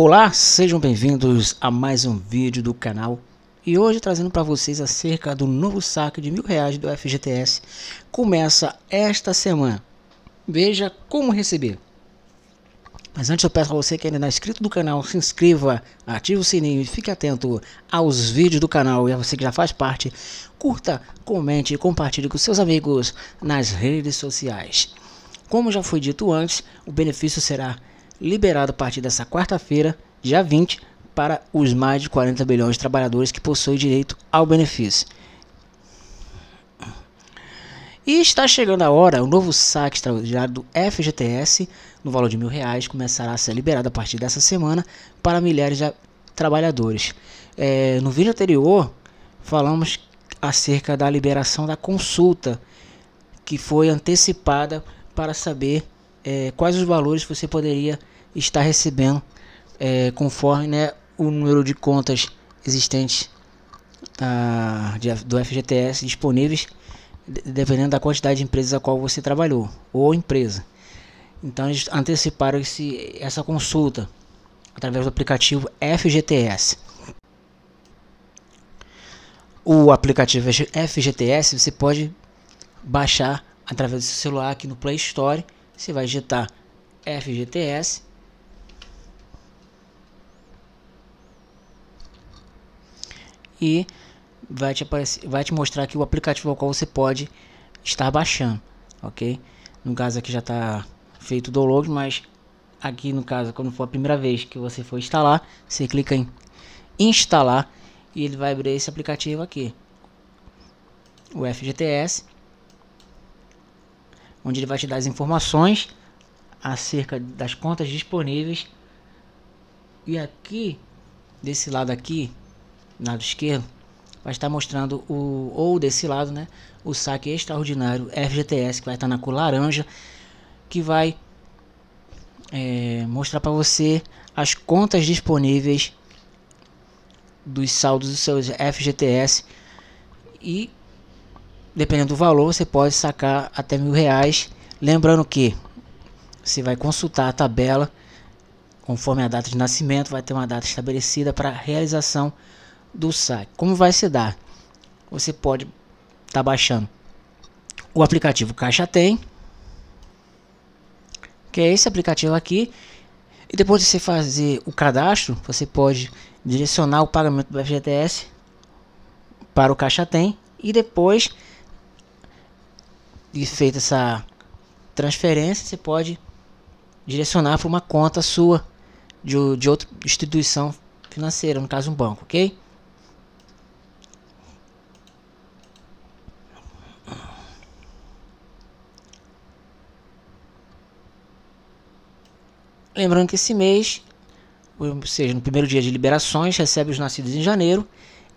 Olá, sejam bem-vindos a mais um vídeo do canal e hoje trazendo para vocês acerca do novo saque de mil reais do FGTS começa esta semana. Veja como receber. Mas antes eu peço a você que ainda não é inscrito do canal, se inscreva, ative o sininho e fique atento aos vídeos do canal e a você que já faz parte, curta, comente e compartilhe com seus amigos nas redes sociais. Como já foi dito antes, o benefício será liberado a partir dessa quarta-feira, dia 20, para os mais de 40 bilhões de trabalhadores que possuem direito ao benefício. E está chegando a hora, o novo saque extraordinário do FGTS, no valor de mil reais, começará a ser liberado a partir dessa semana para milhares de trabalhadores. É, no vídeo anterior, falamos acerca da liberação da consulta, que foi antecipada para saber é, quais os valores você poderia estar recebendo é, conforme né, o número de contas existentes ah, de, do FGTS disponíveis, dependendo da quantidade de empresas a qual você trabalhou ou empresa. Então eles anteciparam esse, essa consulta através do aplicativo FGTS. O aplicativo FGTS você pode baixar através do seu celular aqui no Play Store você vai digitar FGTS. E vai te, aparecer, vai te mostrar aqui o aplicativo ao qual você pode estar baixando, ok? No caso aqui já está feito o download, mas aqui no caso, quando for a primeira vez que você for instalar, você clica em instalar e ele vai abrir esse aplicativo aqui, o FGTS onde ele vai te dar as informações acerca das contas disponíveis. E aqui, desse lado aqui, lado esquerdo, vai estar mostrando o ou desse lado, né, o saque extraordinário FGTS que vai estar na cor laranja, que vai é, mostrar para você as contas disponíveis dos saldos dos seus FGTS e dependendo do valor, você pode sacar até mil reais. Lembrando que você vai consultar a tabela conforme a data de nascimento, vai ter uma data estabelecida para realização do saque. Como vai se dar? Você pode estar tá baixando o aplicativo Caixa Tem, que é esse aplicativo aqui. E depois de você fazer o cadastro, você pode direcionar o pagamento do FGTS para o Caixa Tem e depois e feita essa transferência, você pode direcionar para uma conta sua de, de outra instituição financeira, no caso um banco, ok? Lembrando que esse mês, ou seja, no primeiro dia de liberações, recebe os nascidos em janeiro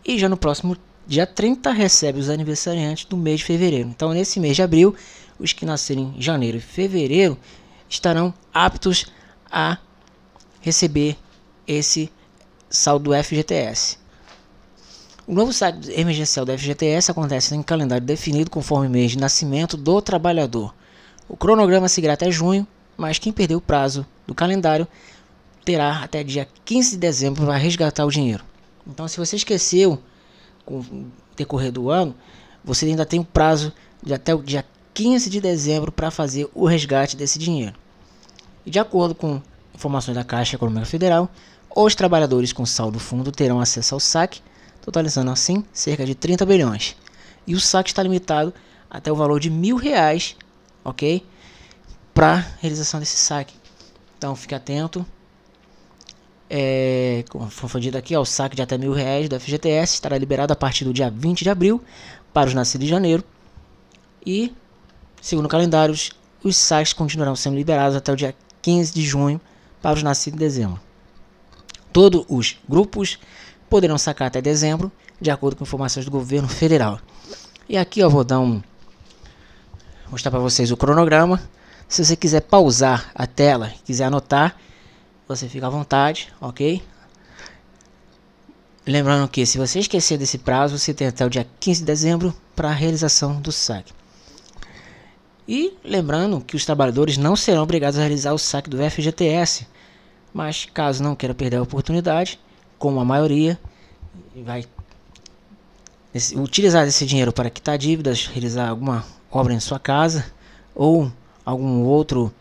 e já no próximo Dia 30 recebe os aniversariantes do mês de fevereiro. Então, nesse mês de abril, os que nascerem em janeiro e fevereiro estarão aptos a receber esse saldo FGTS. O novo saldo emergencial do FGTS acontece em calendário definido conforme mês de nascimento do trabalhador. O cronograma seguirá até junho, mas quem perdeu o prazo do calendário terá até dia 15 de dezembro para resgatar o dinheiro. Então, se você esqueceu com o decorrer do ano, você ainda tem um prazo de até o dia 15 de dezembro para fazer o resgate desse dinheiro. E de acordo com informações da Caixa Econômica Federal, os trabalhadores com saldo fundo terão acesso ao saque, totalizando assim cerca de 30 bilhões. E o saque está limitado até o valor de mil reais, ok? Para realização desse saque. Então fique atento, é, confundido aqui, ao saque de até mil reais do FGTS, estará liberado a partir do dia 20 de abril para os nascidos de janeiro. E, segundo calendários, os saques continuarão sendo liberados até o dia 15 de junho para os nascidos em dezembro. Todos os grupos poderão sacar até dezembro, de acordo com informações do governo federal. E aqui eu vou dar um mostrar para vocês o cronograma. Se você quiser pausar a tela, quiser anotar, você fica à vontade, ok? Lembrando que se você esquecer desse prazo, você tem até o dia 15 de dezembro para a realização do saque. E lembrando que os trabalhadores não serão obrigados a realizar o saque do FGTS, mas caso não queira perder a oportunidade, como a maioria vai utilizar esse dinheiro para quitar dívidas, realizar alguma obra em sua casa ou algum outro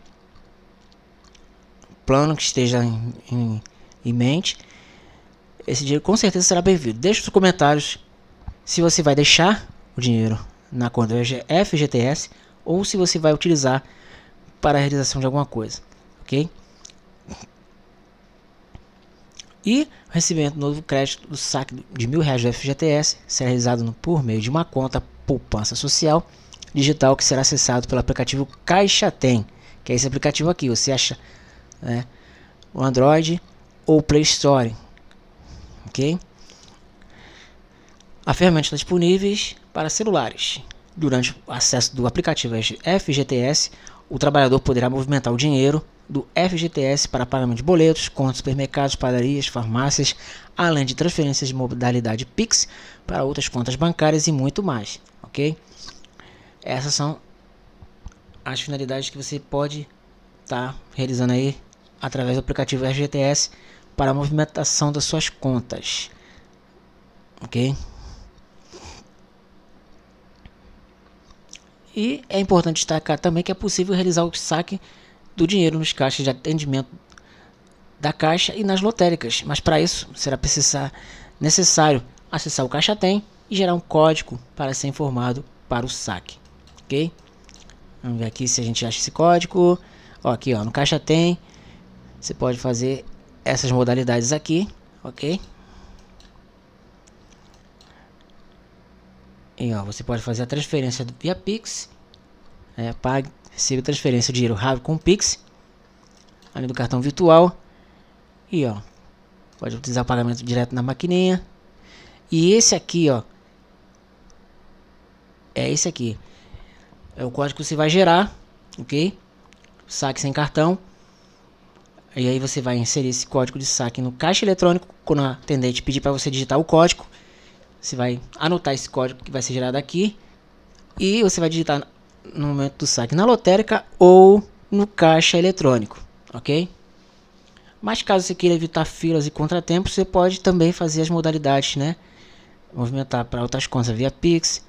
plano que esteja em, em, em mente, esse dinheiro com certeza será bem-vindo. Deixe nos comentários se você vai deixar o dinheiro na conta FGTS ou se você vai utilizar para a realização de alguma coisa, ok? E o recebimento do novo crédito do saque de mil reais do FGTS será realizado por meio de uma conta poupança social digital que será acessado pelo aplicativo Caixa Tem, que é esse aplicativo aqui. Você acha né? o Android ou Play Store, ok? A ferramenta está disponíveis para celulares. Durante o acesso do aplicativo FGTS, o trabalhador poderá movimentar o dinheiro do FGTS para pagamento de boletos, contas, supermercados, padarias, farmácias, além de transferências de modalidade Pix para outras contas bancárias e muito mais, ok? Essas são as finalidades que você pode estar tá realizando aí através do aplicativo RGTS para a movimentação das suas contas. Ok? E é importante destacar também que é possível realizar o saque do dinheiro nos caixas de atendimento da Caixa e nas lotéricas, mas para isso será necessário acessar o Caixa Tem e gerar um código para ser informado para o saque, ok? Vamos ver aqui se a gente acha esse código. Ó, aqui ó, no Caixa Tem você pode fazer essas modalidades aqui, ok? E ó, você pode fazer a transferência via Pix, é, pague, receba transferência de dinheiro rápido com Pix, além do cartão virtual. E ó, pode utilizar o pagamento direto na maquininha. E esse aqui, ó, é esse aqui. É o código que você vai gerar, ok? Saque sem cartão. E aí você vai inserir esse código de saque no caixa eletrônico. Quando a atendente pedir para você digitar o código, você vai anotar esse código que vai ser gerado aqui. E você vai digitar no momento do saque na lotérica ou no caixa eletrônico, ok? Mas caso você queira evitar filas e contratempos, você pode também fazer as modalidades, né? Movimentar para outras contas via Pix,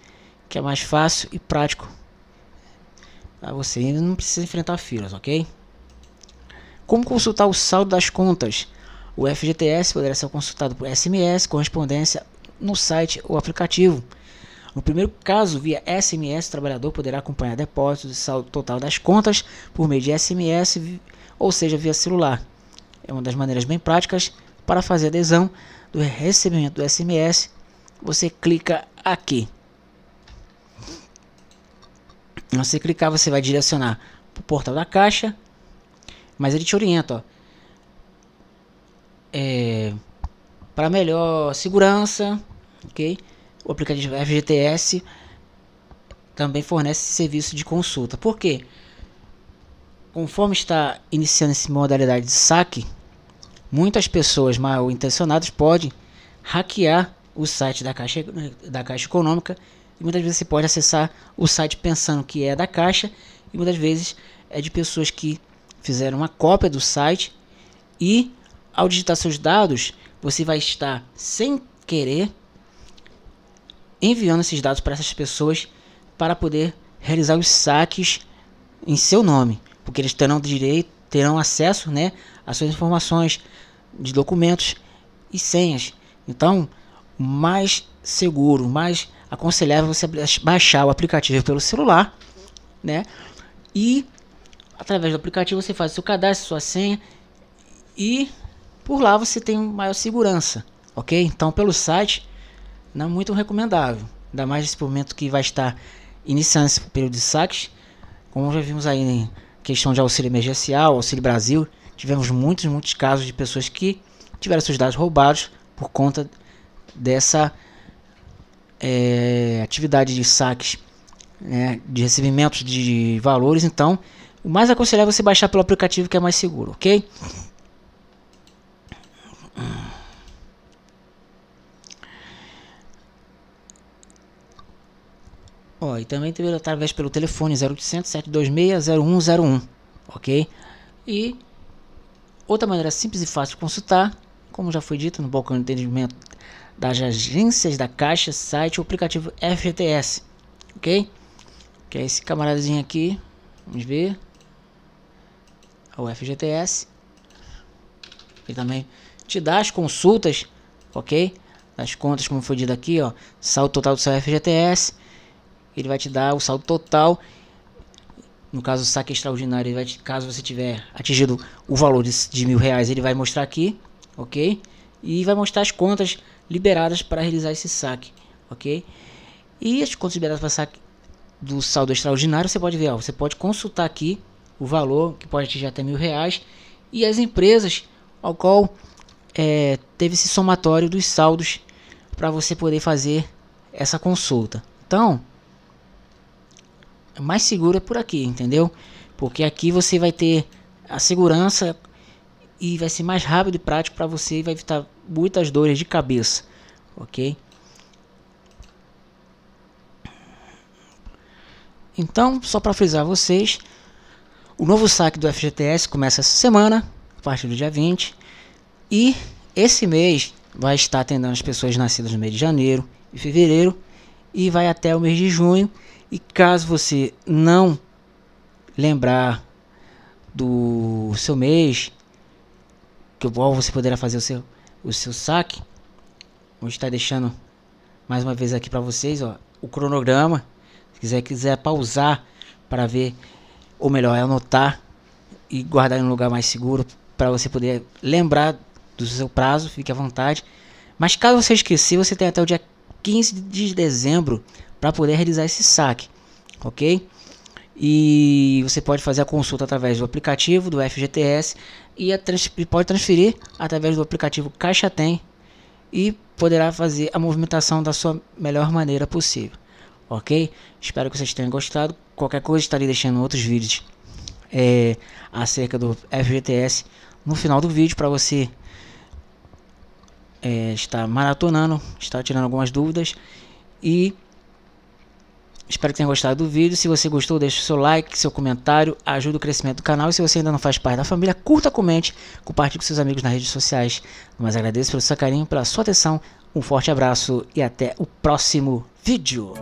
que é mais fácil e prático para você. Ainda não precisa enfrentar filas, ok? Como consultar o saldo das contas? O FGTS poderá ser consultado por SMS, correspondência no site ou aplicativo. No primeiro caso, via SMS, o trabalhador poderá acompanhar depósitos e saldo total das contas por meio de SMS, ou seja, via celular. É uma das maneiras bem práticas para fazer adesão do recebimento do SMS. Você clica aqui. Você clicar, você vai direcionar para o portal da Caixa mas ele te orienta, ó. É, para melhor segurança, ok? O aplicativo FGTS também fornece serviço de consulta. Por quê? Conforme está iniciando essa modalidade de saque, muitas pessoas mal intencionadas podem hackear o site da Caixa, da Caixa Econômica e muitas vezes você pode acessar o site pensando que é da Caixa e muitas vezes é de pessoas que fizeram uma cópia do site e ao digitar seus dados, você vai estar sem querer enviando esses dados para essas pessoas para poder realizar os saques em seu nome, porque eles terão direito, terão acesso, né, às suas informações de documentos e senhas. Então, mais seguro, mais aconselhável é você baixar o aplicativo pelo celular, né? E através do aplicativo você faz seu cadastro, sua senha e por lá você tem maior segurança, ok? Então pelo site não é muito recomendável, ainda mais nesse momento que vai estar iniciando esse período de saques, como já vimos aí em questão de auxílio emergencial, auxílio Brasil, tivemos muitos, muitos casos de pessoas que tiveram seus dados roubados por conta dessa é, atividade de saques, né, de recebimentos de valores, então o mais aconselhável é você baixar pelo aplicativo que é mais seguro, ok? Ó, e também teve através pelo telefone 0800 726 0101, ok? E outra maneira simples e fácil de consultar, como já foi dito no balcão de atendimento das agências da Caixa, site ou aplicativo FTS, ok? Que é esse camaradinho aqui, vamos ver o FGTs e também te dá as consultas, ok? Das contas, como foi dito aqui, ó, saldo total do seu FGTS, ele vai te dar o saldo total. No caso, saque extraordinário, ele vai te, caso você tiver atingido o valor de, de mil reais, ele vai mostrar aqui, ok? E vai mostrar as contas liberadas para realizar esse saque, ok? E as contas liberadas para saque do saldo extraordinário, você pode ver, ó, você pode consultar aqui o valor, que pode atingir até mil reais, e as empresas ao qual é, teve esse somatório dos saldos para você poder fazer essa consulta. Então, é mais seguro é por aqui, entendeu? Porque aqui você vai ter a segurança e vai ser mais rápido e prático para você e vai evitar muitas dores de cabeça, ok? Então, só para frisar vocês, o novo saque do FGTS começa essa semana, a partir do dia 20, e esse mês vai estar atendendo as pessoas nascidas no mês de janeiro e fevereiro e vai até o mês de junho. E caso você não lembrar do seu mês, que qual você poderá fazer o seu, o seu saque, vou estar deixando mais uma vez aqui para vocês ó, o cronograma. Se quiser, quiser pausar para ver ou melhor, é anotar e guardar em um lugar mais seguro para você poder lembrar do seu prazo, fique à vontade. Mas caso você esquecer, você tem até o dia 15 de dezembro para poder realizar esse saque, ok? E você pode fazer a consulta através do aplicativo do FGTS e trans pode transferir através do aplicativo Caixa Tem e poderá fazer a movimentação da sua melhor maneira possível ok? Espero que vocês tenham gostado. Qualquer coisa estarei deixando outros vídeos é, acerca do FGTS no final do vídeo para você é, estar maratonando, estar tirando algumas dúvidas e Espero que tenha gostado do vídeo. Se você gostou, deixe seu like, seu comentário, ajuda o crescimento do canal. E se você ainda não faz parte da família, curta, comente, compartilhe com seus amigos nas redes sociais. Mas agradeço pelo seu carinho, pela sua atenção. Um forte abraço e até o próximo vídeo.